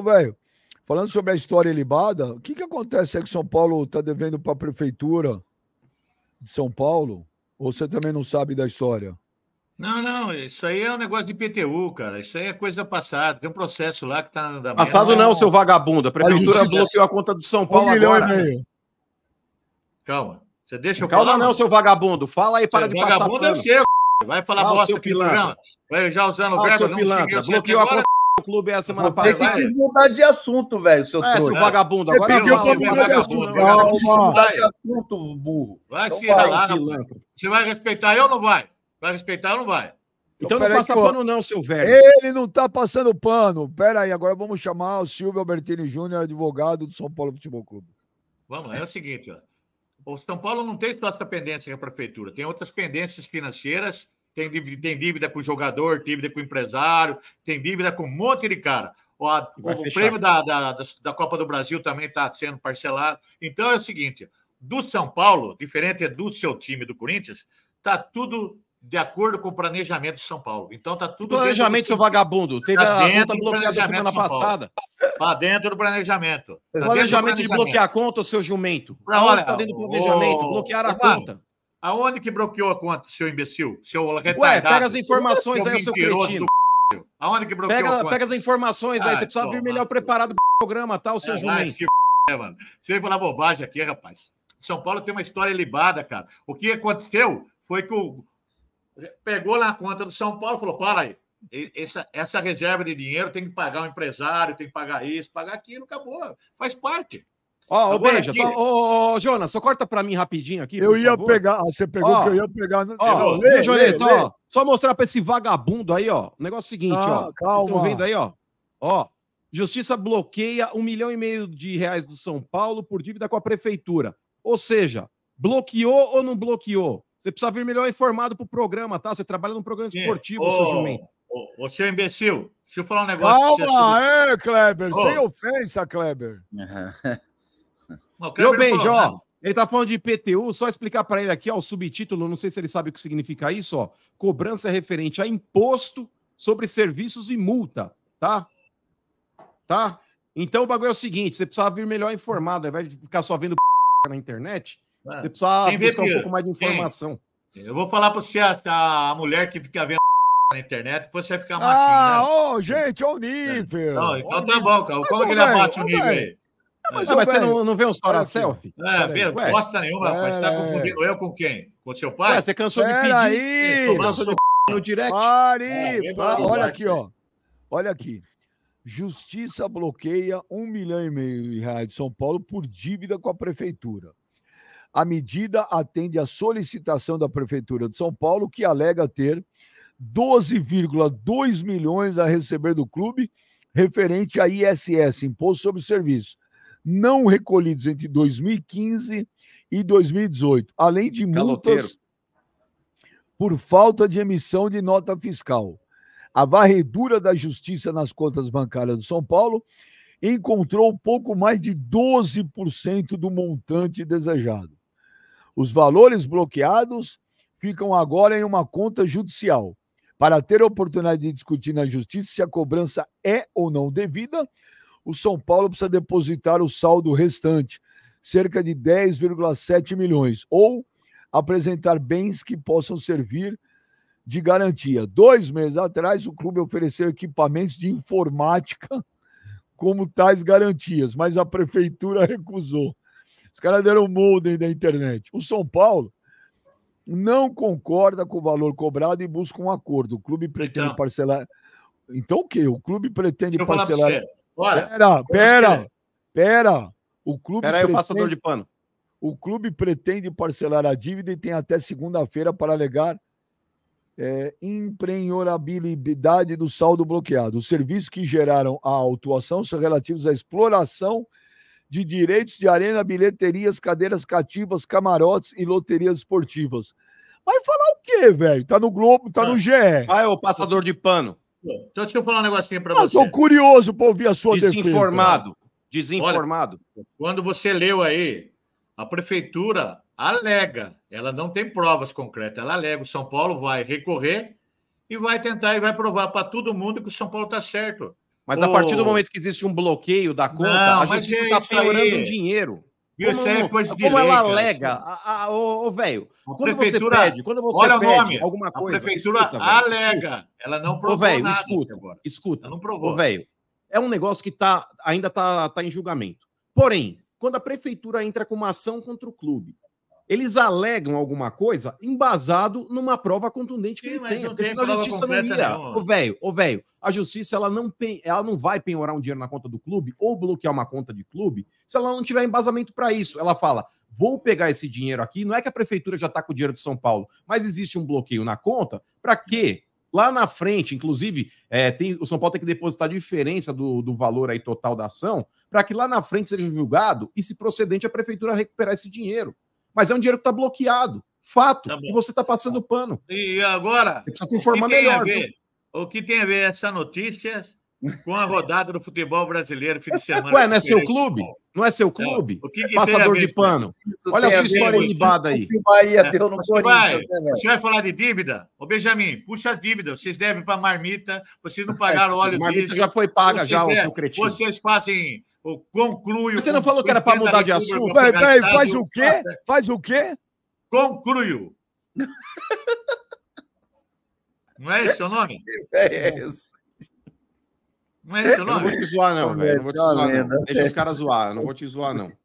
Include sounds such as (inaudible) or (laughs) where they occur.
velho, falando sobre a história libada, o que, que acontece é que São Paulo está devendo para a prefeitura de São Paulo? Ou você também não sabe da história? Não, não, isso aí é um negócio de PTU, cara. Isso aí é coisa passada. Tem um processo lá que está andando. Passado não, seu vagabundo. A prefeitura a bloqueou a conta do São Paulo um agora. Calma. Você deixa eu Calma falar, não, seu vagabundo. Fala aí, para seu de passar Vagabundo é seu, Vai falar ah, bosta, seu pilantra. Vai já usando o verbo. Não pilantra. Bloqueou a conta clube é a semana passada. Você que quis mudar de assunto, velho, seu é, seu vagabundo. Agora eu vou é vagabundo. Mudar de assunto, burro. Vai então se ralar. Você vai respeitar eu ou não vai? Vai respeitar ou não vai? Então, então não passa aí, pano, não, seu velho. Ele não tá passando pano. Pera aí, agora vamos chamar o Silvio Albertini Júnior, advogado do São Paulo Futebol Clube. Vamos lá, é o seguinte, ó. O São Paulo não tem só essa pendência com é a prefeitura, tem outras pendências financeiras tem dívida, tem dívida com o jogador, dívida com o empresário, tem dívida com um monte de cara. O, o prêmio da, da, da Copa do Brasil também está sendo parcelado. Então é o seguinte: do São Paulo, diferente do seu time do Corinthians, tá tudo de acordo com o planejamento de São Paulo. Então tá tudo. O planejamento, tá do... seu vagabundo. Teve tá a conta bloqueada semana passada. Tá dentro do planejamento. Tá planejamento, dentro do planejamento de bloquear a conta, seu jumento. Está dentro do planejamento, o... bloquear a conta. Aonde que bloqueou a conta, seu imbecil? Seu retardado. Ué, pega as informações seu aí, seu cretino. Do... Aonde que bloqueou pega, a conta? Pega as informações aí, ah, você precisa vir melhor preparado pro programa, tá, o seu é, Juninho? É, mano. Você vai falar bobagem aqui, rapaz. São Paulo tem uma história libada, cara. O que aconteceu foi que o... pegou lá a conta do São Paulo e falou, para aí, essa, essa reserva de dinheiro tem que pagar o um empresário, tem que pagar isso, pagar aquilo, acabou. Faz parte. Ó, beija, só, Jonas, só corta pra mim rapidinho aqui. Eu ia favor. pegar, ah, você pegou que eu ia pegar. Ó, oh, Joneto, então, ó, só mostrar pra esse vagabundo aí, ó. O negócio é o seguinte, ah, ó. Calma. Vocês estão vendo aí, ó? Ó, Justiça bloqueia um milhão e meio de reais do São Paulo por dívida com a prefeitura. Ou seja, bloqueou ou não bloqueou? Você precisa vir melhor informado pro programa, tá? Você trabalha num programa esportivo, seu jumento. Ô, seu imbecil, deixa eu falar um negócio. Calma, é, Kleber, sem ofensa, Kleber. Meu bem, Jó. Né? Ele tá falando de IPTU, só explicar para ele aqui, ó, o subtítulo, não sei se ele sabe o que significa isso, ó. Cobrança referente a imposto sobre serviços e multa, tá? Tá? Então o bagulho é o seguinte, você precisa vir melhor informado, ao invés de ficar só vendo (laughs) na internet, Mano, é. você precisa buscar um pouco mais de informação. Eu vou falar para você a, a mulher que fica vendo (laughs) na internet, depois você vai ficar machinho. Ah, né? oh, gente, olha o nível. Não, então tá nível. bom, cara. Como que ele abaixa o nível aí? Ah, mas, mas você não, não vê uns para selfie? É, ah, pera, Não bosta nenhuma, rapaz. Você tá confundindo eu com quem? Com seu pai? Ué, você cansou de pedir. Aí, cansou de p... no direct. Pare! É, pare. olha aqui, ó. Olha aqui. Justiça bloqueia um milhão e meio de reais de São Paulo por dívida com a prefeitura. A medida atende à solicitação da Prefeitura de São Paulo, que alega ter 12,2 milhões a receber do clube referente a ISS, Imposto sobre Serviço, não recolhidos entre 2015 e 2018, além de Caloteiro. multas por falta de emissão de nota fiscal. A varredura da justiça nas contas bancárias do São Paulo encontrou pouco mais de 12% do montante desejado. Os valores bloqueados ficam agora em uma conta judicial. Para ter a oportunidade de discutir na justiça se a cobrança é ou não devida, o São Paulo precisa depositar o saldo restante, cerca de 10,7 milhões, ou apresentar bens que possam servir de garantia. Dois meses atrás, o clube ofereceu equipamentos de informática como tais garantias, mas a prefeitura (laughs) recusou. Os caras deram o molde da internet. O São Paulo não concorda com o valor cobrado e busca um acordo. O clube pretende então, parcelar. Então o quê? O clube pretende parcelar pera, pera, pera. O clube pera aí, pretende, o passador de pano. O clube pretende parcelar a dívida e tem até segunda-feira para alegar é, do saldo bloqueado. Os serviços que geraram a autuação são relativos à exploração de direitos de arena, bilheterias, cadeiras cativas, camarotes e loterias esportivas. Vai falar o quê, velho? Tá no Globo, tá ah, no GE. Vai, ô passador de pano. Então deixa eu falar um negocinho para ah, você. Eu estou curioso para ouvir a sua Desinformado. Defesa. Desinformado. desinformado. quando você leu aí, a prefeitura alega, ela não tem provas concretas, ela alega, o São Paulo vai recorrer e vai tentar e vai provar para todo mundo que o São Paulo está certo. Mas oh. a partir do momento que existe um bloqueio da conta, não, a gente está piorando dinheiro. Viu? Como, Isso é coisa de como lei, ela cara, alega, o ô, velho, quando você pede, quando você olha pede o nome, alguma coisa. A prefeitura escuta, alega, ela não provou. Ô, velho, escuta, agora. escuta. Ela não provou. Ô, velho, é um negócio que tá, ainda está tá em julgamento. Porém, quando a prefeitura entra com uma ação contra o clube, eles alegam alguma coisa embasado numa prova contundente que Sim, ele tem. Porque senão a justiça não ia. Ô, velho, ô, velho, a justiça ela não, ela não vai penhorar um dinheiro na conta do clube ou bloquear uma conta de clube se ela não tiver embasamento para isso. Ela fala: vou pegar esse dinheiro aqui. Não é que a prefeitura já está com o dinheiro de São Paulo, mas existe um bloqueio na conta. Para quê? Lá na frente, inclusive, é, tem, o São Paulo tem que depositar a diferença do, do valor aí total da ação para que lá na frente seja julgado e, se procedente, a prefeitura recuperar esse dinheiro. Mas é um dinheiro que está bloqueado. Fato. Tá e você está passando tá. pano. E agora. Você precisa se informar melhor. o que tem a ver essa notícia com a rodada do futebol brasileiro fim de é semana? Ué, não é seu clube? Não é seu então, clube? O que que é Passador de pano. Olha a sua história libada aí. O Bahia é, deu no você vai, né, você vai falar de dívida? Ô, Benjamin, puxa a dívida. Vocês devem para marmita, vocês não pagaram óleo é, Marmita já foi paga, vocês já, o seu cretino. Vocês fazem concluo. Você não falou que era para mudar de assunto? Peraí, peraí, faz o quê? Faz o quê? Concluo. não é esse seu nome? (laughs) É esse. Não é esse seu nome? não vou te zoar, não, velho. Não vou te zoar, não. Deixa os caras zoar, não vou te zoar, não.